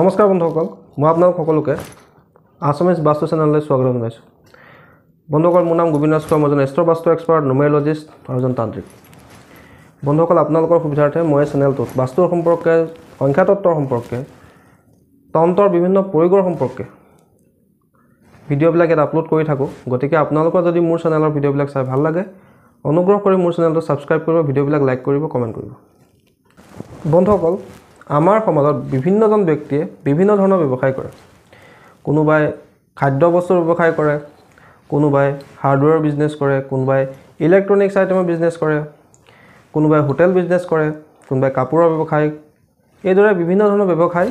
নমস্কাৰ বন্ধুসকল মই আপোনালোক সকলোকে আছামিজ বাস্তু চেনেললৈ স্বাগতম জনাইছোঁ বন্ধুসকল মোৰ নাম গোবিন্দ ৰাজ মই এজন এষ্ট্ৰ বাস্তু এক্সপাৰ্ট নুমেৰলজিষ্ট আৰু এজন তান্ত্ৰিক বন্ধুসকল আপোনালোকৰ সুবিধাৰ্থে মই এই চেনেলটোত বাস্তুৰ সম্পৰ্কে সংখ্যাতত্বৰ সম্পৰ্কে তন্ত্ৰৰ বিভিন্ন প্ৰয়োগৰ সম্পৰ্কে ভিডিঅ'বিলাক ইয়াত আপলোড কৰি থাকোঁ গতিকে আপোনালোকৰ যদি মোৰ চেনেলৰ ভিডিঅ'বিলাক চাই ভাল লাগে অনুগ্ৰহ কৰি মোৰ চেনেলটো ছাবস্ক্ৰাইব কৰিব ভিডিঅ'বিলাক লাইক কৰিব কমেণ্ট কৰিব বন্ধুসকল আমাৰ সমাজত বিভিন্নজন ব্যক্তিয়ে বিভিন্ন ধৰণৰ ব্যৱসায় কৰে কোনোবাই খাদ্য বস্তুৰ ব্যৱসায় কৰে কোনোবাই হাৰ্ডৱেৰৰ বিজনেছ কৰে কোনোবাই ইলেক্ট্ৰনিকছ আইটেমৰ বিজনেছ কৰে কোনোবাই হোটেল বিজনেছ কৰে কোনোবাই কাপোৰৰ ব্যৱসায় এইদৰে বিভিন্ন ধৰণৰ ব্যৱসায়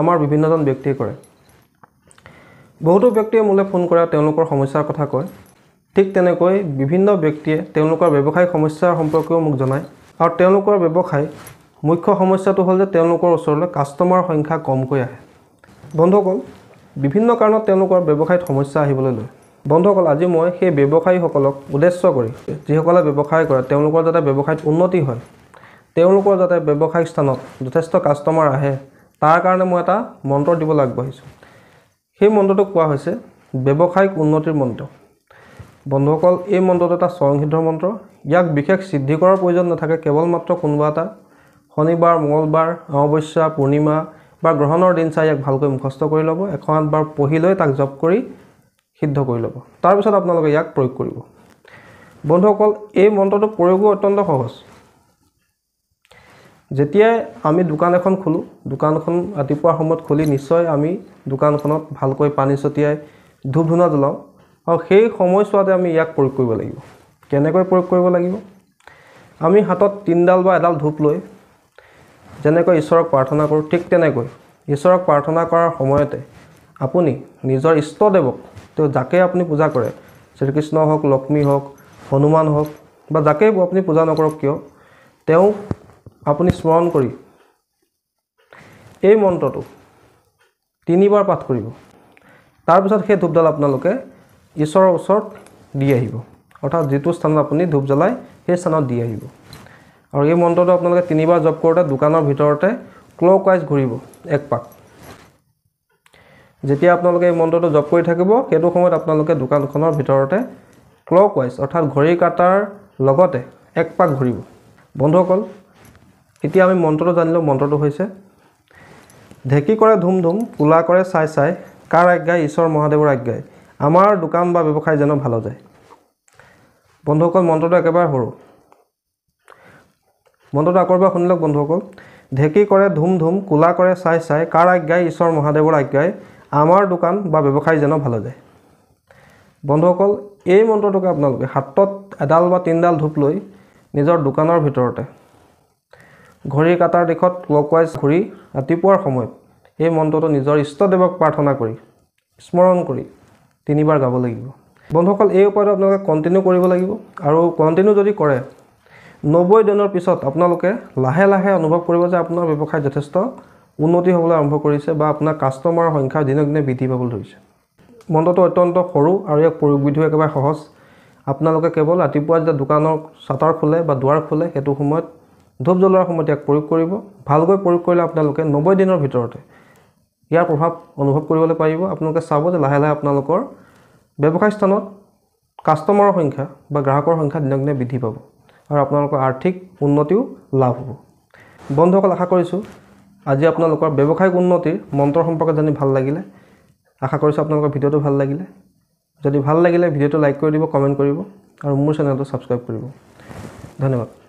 আমাৰ বিভিন্নজন ব্যক্তিয়ে কৰে বহুতো ব্যক্তিয়ে মোলৈ ফোন কৰা তেওঁলোকৰ সমস্যাৰ কথা কয় ঠিক তেনেকৈ বিভিন্ন ব্যক্তিয়ে তেওঁলোকৰ ব্যৱসায়িক সমস্যাৰ সম্পৰ্কেও মোক জনায় আৰু তেওঁলোকৰ ব্যৱসায় মুখ্য সমস্যাটো হ'ল যে তেওঁলোকৰ ওচৰলৈ কাষ্টমাৰ সংখ্যা কমকৈ আহে বন্ধুসকল বিভিন্ন কাৰণত তেওঁলোকৰ ব্যৱসায়ত সমস্যা আহিবলৈ লয় বন্ধুসকল আজি মই সেই ব্যৱসায়ীসকলক উদ্দেশ্য কৰি যিসকলে ব্যৱসায় কৰে তেওঁলোকৰ যাতে ব্যৱসায়ত উন্নতি হয় তেওঁলোকৰ যাতে ব্যৱসায়িক স্থানত যথেষ্ট কাষ্টমাৰ আহে তাৰ কাৰণে মই এটা মন্ত্ৰ দিবলৈ আগবাঢ়িছোঁ সেই মন্ত্ৰটো কোৱা হৈছে ব্যৱসায়িক উন্নতিৰ মন্ত্ৰ বন্ধুসকল এই মন্ত্ৰটো এটা স্বয়ংসিদ্ধ মন্ত্ৰ ইয়াক বিশেষ সিদ্ধি কৰাৰ প্ৰয়োজন নাথাকে কেৱল মাত্ৰ কোনোবা এটা শনিবাৰ মঙলবাৰ অমাৱস্যা পূৰ্ণিমা বা গ্ৰহণৰ দিন চাই ইয়াক ভালকৈ মুখস্থ কৰি ল'ব এখন আঠবাৰ পঢ়ি লৈ তাক জপ কৰি সিদ্ধ কৰি ল'ব তাৰপিছত আপোনালোকে ইয়াক প্ৰয়োগ কৰিব বন্ধুসকল এই মন্ত্ৰটো প্ৰয়োগো অত্যন্ত সহজ যেতিয়াই আমি দোকান এখন খোলোঁ দোকানখন ৰাতিপুৱাৰ সময়ত খুলি নিশ্চয় আমি দোকানখনত ভালকৈ পানী ছটিয়াই ধূপ ধূনা জ্বলাওঁ আৰু সেই সময়ছোৱাতে আমি ইয়াক প্ৰয়োগ কৰিব লাগিব কেনেকৈ প্ৰয়োগ কৰিব লাগিব আমি হাতত তিনিডাল বা এডাল ধূপ লৈ যেনেকৈ ঈশ্বৰক প্ৰাৰ্থনা কৰোঁ ঠিক তেনেকৈ ঈশ্বৰক প্ৰাৰ্থনা কৰাৰ সময়তে আপুনি নিজৰ ইষ্টদেৱক তেওঁ যাকে আপুনি পূজা কৰে শ্ৰীকৃষ্ণ হওক লক্ষ্মী হওক হনুমান হওক বা যাকে আপুনি পূজা নকৰক কিয় তেওঁ আপুনি স্মৰণ কৰি এই মন্ত্ৰটো তিনিবাৰ পাঠ কৰিব তাৰপিছত সেই ধূপডাল আপোনালোকে ঈশ্বৰৰ ওচৰত দি আহিব অৰ্থাৎ যিটো স্থানত আপুনি ধূপ জ্বলায় সেই স্থানত দি আহিব আৰু এই মন্ত্ৰটো আপোনালোকে তিনিবাৰ জপ কৰোঁতে দোকানৰ ভিতৰতে ক্লক ৱাইজ ঘূৰিব এক পাক যেতিয়া আপোনালোকে এই মন্ত্ৰটো জপ কৰি থাকিব সেইটো সময়ত আপোনালোকে দোকানখনৰ ভিতৰতে ক্লক ৱাইজ অৰ্থাৎ ঘড়ী কাটাৰ লগতে এক পাক ঘূৰিব বন্ধুসকল এতিয়া আমি মন্ত্ৰটো জানিলোঁ মন্ত্ৰটো হৈছে ঢেঁকী কৰে ধুম ধুম পোলা কৰে চাই চাই কাৰ আজ্ঞাই ঈশ্বৰ মহাদেৱৰ আজ্ঞাই আমাৰ দোকান বা ব্যৱসায় যেন ভালো যায় বন্ধুসকল মন্ত্ৰটো একেবাৰে সৰু মন্ত্ৰটো আকৌ এবাৰ শুনি লওক বন্ধুসকল ঢেঁকী কৰে ধুম ধুম কোলা কৰে চাই চাই কাৰ আজ্ঞাই ঈশ্বৰ মহাদেৱৰ আজ্ঞাই আমাৰ দোকান বা ব্যৱসায়জনক ভালে যায় বন্ধুসকল এই মন্ত্ৰটোকে আপোনালোকে হাতত এডাল বা তিনিডাল ধূপ লৈ নিজৰ দোকানৰ ভিতৰতে ঘড়ী কাটাৰ দিশত ক্লক ৱাইজ ঘূৰি ৰাতিপুৱাৰ সময়ত এই মন্ত্ৰটো নিজৰ ইষ্টদেৱক প্ৰাৰ্থনা কৰি স্মৰণ কৰি তিনিবাৰ গাব লাগিব বন্ধুসকল এই উপায়টো আপোনালোকে কণ্টিনিউ কৰিব লাগিব আৰু কণ্টিনিউ যদি কৰে নব্বৈ দিনৰ পিছত আপোনালোকে লাহে লাহে অনুভৱ কৰিব যে আপোনাৰ ব্যৱসায় যথেষ্ট উন্নতি হ'বলৈ আৰম্ভ কৰিছে বা আপোনাৰ কাষ্টমাৰৰ সংখ্যা দিনক দিনে বৃদ্ধি পাবলৈ ধৰিছে মন্ত্ৰটো অত্যন্ত সৰু আৰু ইয়াক প্ৰয়োগবিধিও একেবাৰে সহজ আপোনালোকে কেৱল ৰাতিপুৱা যেতিয়া দোকানৰ চাটাৰ খোলে বা দুৱাৰ খোলে সেইটো সময়ত ধূপ জ্বলোৱাৰ সময়ত ইয়াক প্ৰয়োগ কৰিব ভালকৈ প্ৰয়োগ কৰিলে আপোনালোকে নব্বৈ দিনৰ ভিতৰতে ইয়াৰ প্ৰভাৱ অনুভৱ কৰিবলৈ পাৰিব আপোনালোকে চাব যে লাহে লাহে আপোনালোকৰ ব্যৱসায় স্থানত কাষ্টমাৰৰ সংখ্যা বা গ্ৰাহকৰ সংখ্যা দিনক দিনে বৃদ্ধি পাব আৰু আপোনালোকৰ আৰ্থিক উন্নতিও লাভ হ'ব বন্ধুসকল আশা কৰিছোঁ আজি আপোনালোকৰ ব্যৱসায়িক উন্নতিৰ মন্ত্ৰ সম্পৰ্কে জানি ভাল লাগিলে আশা কৰিছোঁ আপোনালোকৰ ভিডিঅ'টো ভাল লাগিলে যদি ভাল লাগিলে ভিডিঅ'টো লাইক কৰি দিব কমেণ্ট কৰিব আৰু মোৰ চেনেলটো ছাবস্ক্ৰাইব কৰিব ধন্যবাদ